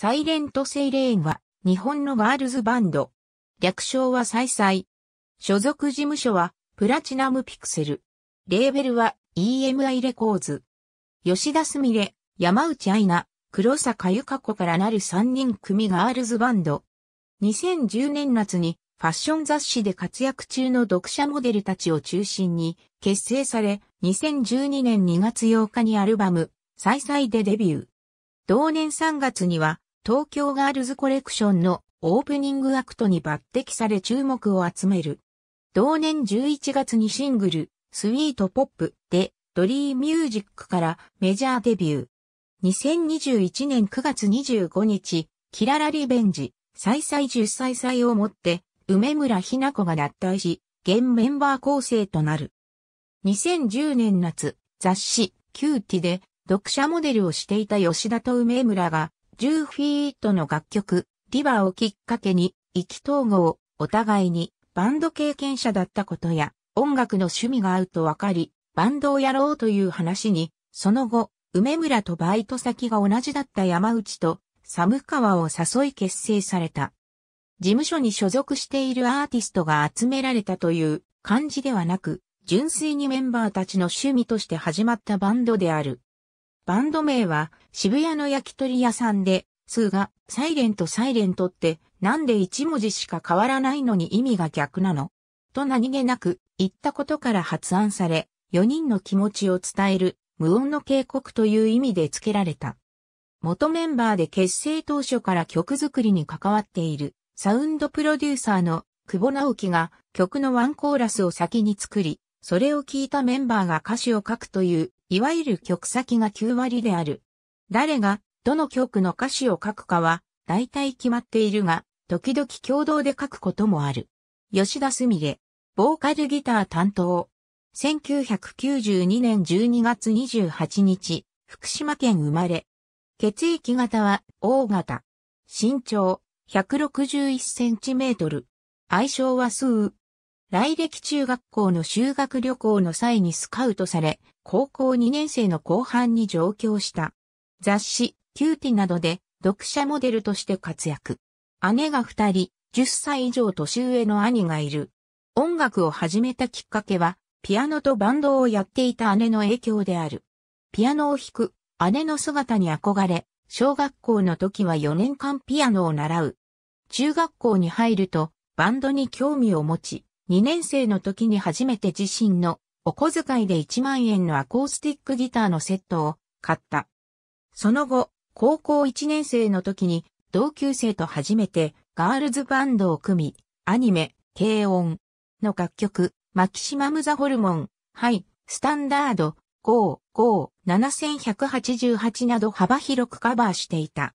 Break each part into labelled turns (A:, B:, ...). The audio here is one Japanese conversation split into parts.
A: サイレントセイレーンは日本のガールズバンド。略称はサイサイ。所属事務所はプラチナムピクセル。レーベルは EMI レコーズ。吉田すみれ、山内愛菜、黒坂ゆか子からなる3人組ガールズバンド。2010年夏にファッション雑誌で活躍中の読者モデルたちを中心に結成され、2012年2月8日にアルバム、再々でデビュー。同年3月には東京ガールズコレクションのオープニングアクトに抜擢され注目を集める。同年11月にシングル、スイートポップで、ドリーミュージックからメジャーデビュー。2021年9月25日、キララリベンジ、再々10歳歳をもって、梅村ひな子が脱退し、現メンバー構成となる。2010年夏、雑誌、キューティで、読者モデルをしていた吉田と梅村が、ジューフィートの楽曲、リバーをきっかけに、意気投合、お互いにバンド経験者だったことや、音楽の趣味が合うと分かり、バンドをやろうという話に、その後、梅村とバイト先が同じだった山内と、寒川を誘い結成された。事務所に所属しているアーティストが集められたという感じではなく、純粋にメンバーたちの趣味として始まったバンドである。バンド名は渋谷の焼き鳥屋さんで、数がサイレントサイレントってなんで一文字しか変わらないのに意味が逆なのと何気なく言ったことから発案され、4人の気持ちを伝える無音の警告という意味で付けられた。元メンバーで結成当初から曲作りに関わっているサウンドプロデューサーの久保直樹が曲のワンコーラスを先に作り、それを聞いたメンバーが歌詞を書くといういわゆる曲先が9割である。誰が、どの曲の歌詞を書くかは、大体決まっているが、時々共同で書くこともある。吉田すみれ、ボーカルギター担当。1992年12月28日、福島県生まれ。血液型は、O 型。身長、161センチメートル。愛称はスー。来歴中学校の修学旅行の際にスカウトされ、高校2年生の後半に上京した。雑誌、キューティなどで読者モデルとして活躍。姉が二人、10歳以上年上の兄がいる。音楽を始めたきっかけは、ピアノとバンドをやっていた姉の影響である。ピアノを弾く姉の姿に憧れ、小学校の時は4年間ピアノを習う。中学校に入ると、バンドに興味を持ち、2年生の時に初めて自身のお小遣いで1万円のアコースティックギターのセットを買った。その後、高校1年生の時に同級生と初めてガールズバンドを組み、アニメ、軽音の楽曲、マキシマム・ザ・ホルモン、ハイ、スタンダード、5、5、7188など幅広くカバーしていた。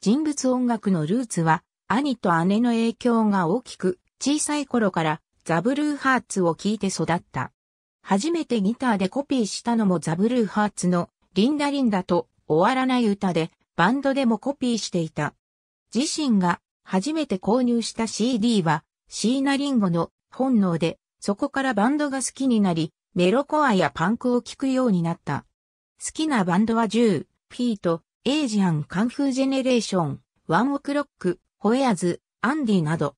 A: 人物音楽のルーツは、兄と姉の影響が大きく、小さい頃からザブルーハーツを聴いて育った。初めてギターでコピーしたのもザブルーハーツのリンダリンダと終わらない歌でバンドでもコピーしていた。自身が初めて購入した CD はシーナリンゴの本能でそこからバンドが好きになりメロコアやパンクを聴くようになった。好きなバンドは10、フィート、エイジアン、カンフージェネレーション、ワンオクロック、ホエアズ、アンディなど。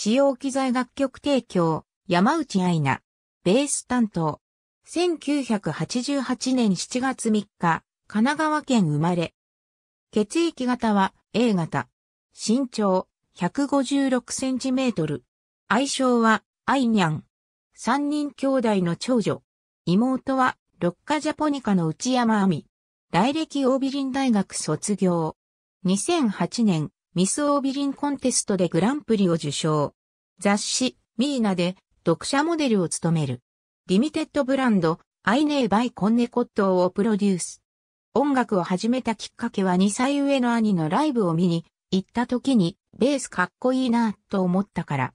A: 使用機材楽曲提供、山内愛菜、ベース担当。1988年7月3日、神奈川県生まれ。血液型は A 型。身長156センチメートル。愛称はアイニャン。三人兄弟の長女。妹は六花ジャポニカの内山亜美。来歴オービリン大学卒業。2008年ミスオービリンコンテストでグランプリを受賞。雑誌、ミーナで読者モデルを務める。リミテッドブランド、アイネーバイコンネコットをプロデュース。音楽を始めたきっかけは2歳上の兄のライブを見に行った時にベースかっこいいなと思ったから。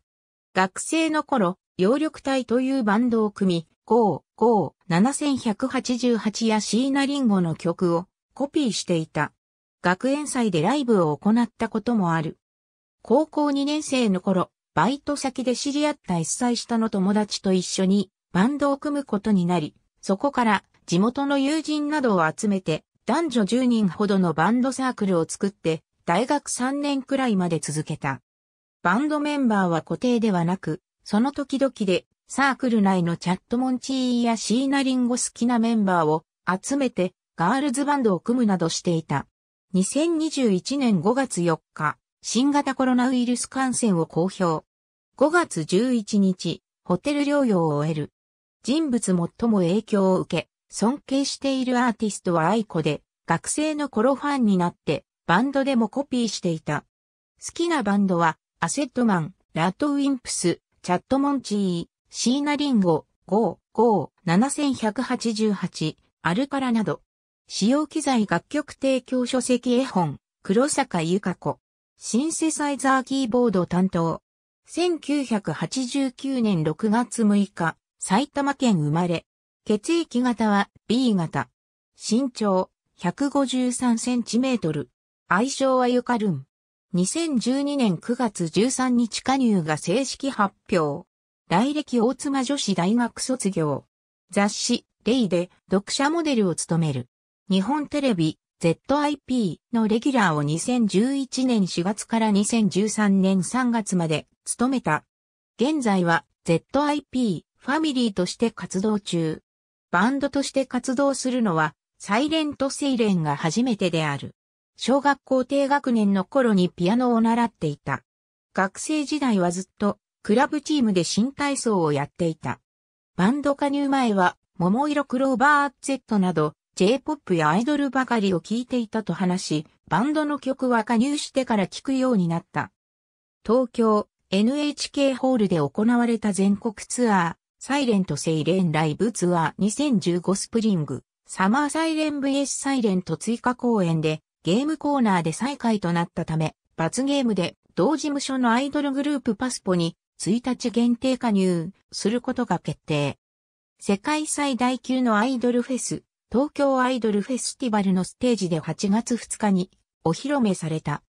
A: 学生の頃、葉緑体というバンドを組み、5、5、7188やシーナリンゴの曲をコピーしていた。学園祭でライブを行ったこともある。高校2年生の頃、バイト先で知り合った1歳下の友達と一緒にバンドを組むことになり、そこから地元の友人などを集めて男女10人ほどのバンドサークルを作って大学3年くらいまで続けた。バンドメンバーは固定ではなく、その時々でサークル内のチャットモンチーやシーナリンゴ好きなメンバーを集めてガールズバンドを組むなどしていた。2021年5月4日、新型コロナウイルス感染を公表。5月11日、ホテル療養を終える。人物最も影響を受け、尊敬しているアーティストは愛子で、学生の頃ファンになって、バンドでもコピーしていた。好きなバンドは、アセットマン、ラッドウィンプス、チャットモンチー、シーナリンゴ、ゴー、ゴー、7188、アルカラなど、使用機材楽曲提供書籍絵本、黒坂由か子。シンセサイザーキーボード担当。1989年6月6日、埼玉県生まれ。血液型は B 型。身長153センチメートル。愛称はゆかるん。2012年9月13日加入が正式発表。来歴大妻女子大学卒業。雑誌、レイで読者モデルを務める。日本テレビ ZIP のレギュラーを2011年4月から2013年3月まで務めた。現在は ZIP ファミリーとして活動中。バンドとして活動するのはサイレントセイレンが初めてである。小学校低学年の頃にピアノを習っていた。学生時代はずっとクラブチームで新体操をやっていた。バンド加入前は、桃色クローバー Z など、J-POP やアイドルばかりを聴いていたと話し、バンドの曲は加入してから聴くようになった。東京 NHK ホールで行われた全国ツアー、サイレントセイレンライブツアー2015スプリング、サマーサイレン VS サイレント追加公演でゲームコーナーで最下位となったため、罰ゲームで同事務所のアイドルグループパスポに1日限定加入することが決定。世界最大級のアイドルフェス、東京アイドルフェスティバルのステージで8月2日にお披露目された。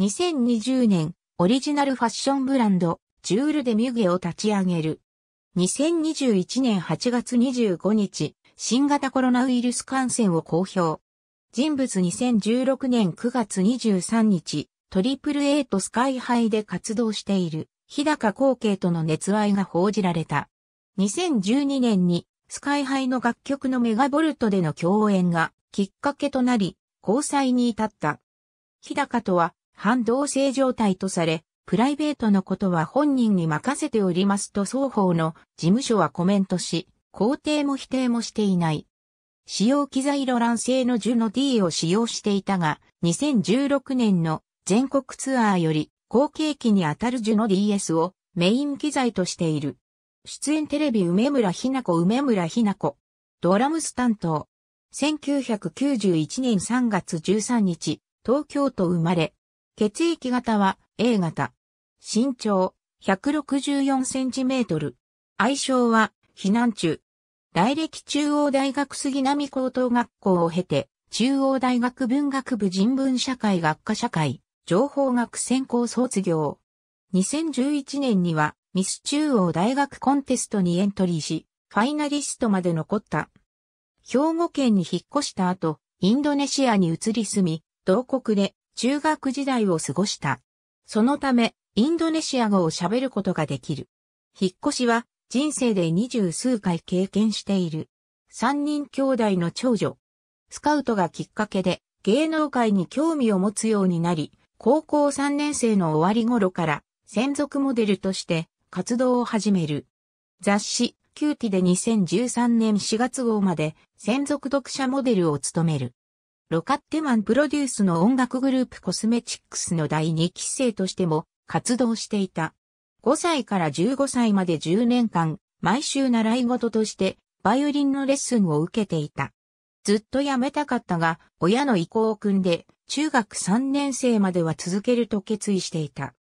A: 2020年、オリジナルファッションブランド、ジュール・デ・ミュゲを立ち上げる。2021年8月25日、新型コロナウイルス感染を公表。人物2016年9月23日、トリプル A とスカイハイで活動している、日高光景との熱愛が報じられた。2012年にスカイハイの楽曲のメガボルトでの共演がきっかけとなり、交際に至った。日高とは反同性状態とされ、プライベートのことは本人に任せておりますと双方の事務所はコメントし、肯定も否定もしていない。使用機材ロラン製のジュノ D を使用していたが、2016年の全国ツアーより後継機にあたるジュノ DS をメイン機材としている。出演テレビ梅村ひな子梅村ひな子。ドラムス担当。1991年3月13日、東京都生まれ。血液型は A 型。身長164センチメートル。愛称は避難中。大歴中央大学杉並高等学校を経て、中央大学文学部人文社会学科社会、情報学専攻卒業。2011年には、ミス中央大学コンテストにエントリーし、ファイナリストまで残った。兵庫県に引っ越した後、インドネシアに移り住み、同国で中学時代を過ごした。そのため、インドネシア語を喋ることができる。引っ越しは人生で二十数回経験している。三人兄弟の長女。スカウトがきっかけで芸能界に興味を持つようになり、高校三年生の終わり頃から専属モデルとして活動を始める。雑誌、キューティで2013年4月号まで専属読者モデルを務める。ロカッテマンプロデュースの音楽グループコスメチックスの第2期生としても活動していた。5歳から15歳まで10年間、毎週習い事としてバイオリンのレッスンを受けていた。ずっと辞めたかったが、親の意向を組んで、中学3年生までは続けると決意していた。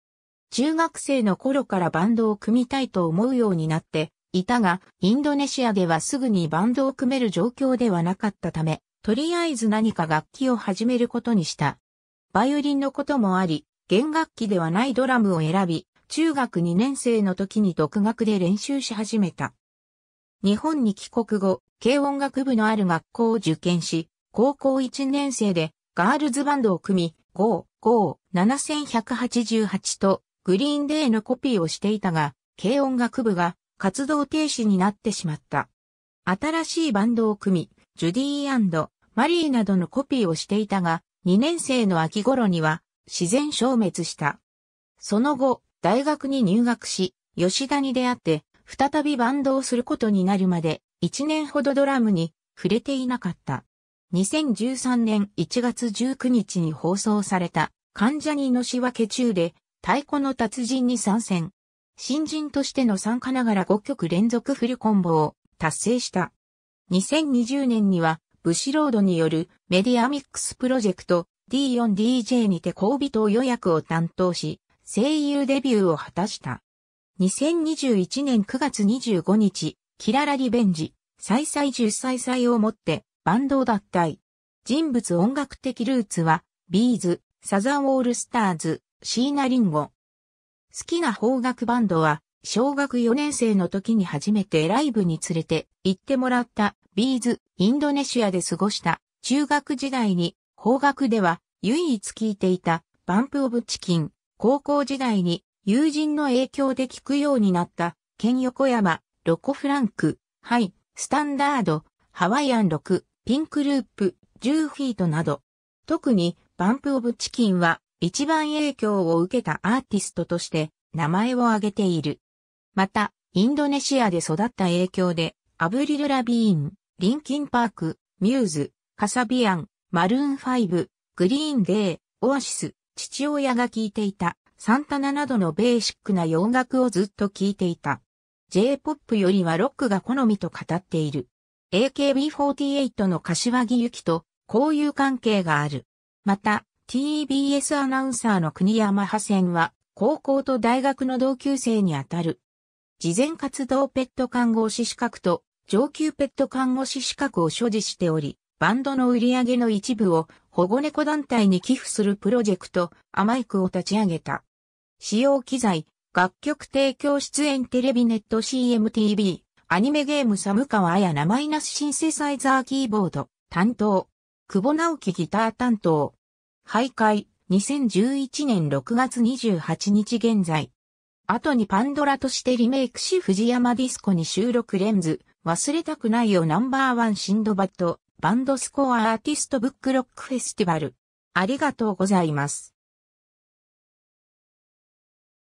A: 中学生の頃からバンドを組みたいと思うようになっていたが、インドネシアではすぐにバンドを組める状況ではなかったため、とりあえず何か楽器を始めることにした。バイオリンのこともあり、弦楽器ではないドラムを選び、中学2年生の時に独学で練習し始めた。日本に帰国後、軽音楽部のある学校を受験し、高校1年生でガールズバンドを組み、5、5、7188とグリーンデーのコピーをしていたが、軽音楽部が活動停止になってしまった。新しいバンドを組み、ジュディーマリーなどのコピーをしていたが、2年生の秋頃には自然消滅した。その後、大学に入学し、吉田に出会って、再びバンドをすることになるまで、1年ほどドラムに触れていなかった。2013年1月19日に放送された、関ジャニの仕分け中で、太鼓の達人に参戦。新人としての参加ながら5曲連続フルコンボを達成した。2020年には、ブシロードによるメディアミックスプロジェクト D4DJ にて交尾等予約を担当し、声優デビューを果たした。2021年9月25日、キララリベンジ、再々10歳々をもってバンドを脱退。人物音楽的ルーツは、ビーズ、サザンオールスターズ、椎名林檎。好きな邦楽バンドは、小学4年生の時に初めてライブに連れて行ってもらったビーズ、インドネシアで過ごした中学時代に邦楽では唯一聴いていたバンプオブチキン、高校時代に友人の影響で聴くようになったケン横山、ロコフランク、ハイ、スタンダード、ハワイアン6、ピンクループ、10フィートなど、特にバンプオブチキンは一番影響を受けたアーティストとして名前を挙げている。また、インドネシアで育った影響で、アブリル・ラビーン、リンキン・パーク、ミューズ、カサビアン、マルーンファイブ、グリーン・デイ、オアシス、父親が聴いていた、サンタナなどのベーシックな洋楽をずっと聴いていた。J-POP よりはロックが好みと語っている。AKB48 の柏木由紀と交友関係がある。また、TBS アナウンサーの国山派遣は、高校と大学の同級生にあたる。事前活動ペット看護師資格と上級ペット看護師資格を所持しており、バンドの売り上げの一部を保護猫団体に寄付するプロジェクト、アマイクを立ち上げた。使用機材、楽曲提供出演テレビネット CMTV、アニメゲームサムカワアヤナマイナスシンセサイザーキーボード、担当、久保直樹ギター担当、徘徊、2011年6月28日現在。後にパンドラとしてリメイクし藤山ディスコに収録レンズ、忘れたくないよナンバーワンシンドバット、バンドスコアアーティストブックロックフェスティバル。ありがとうございます。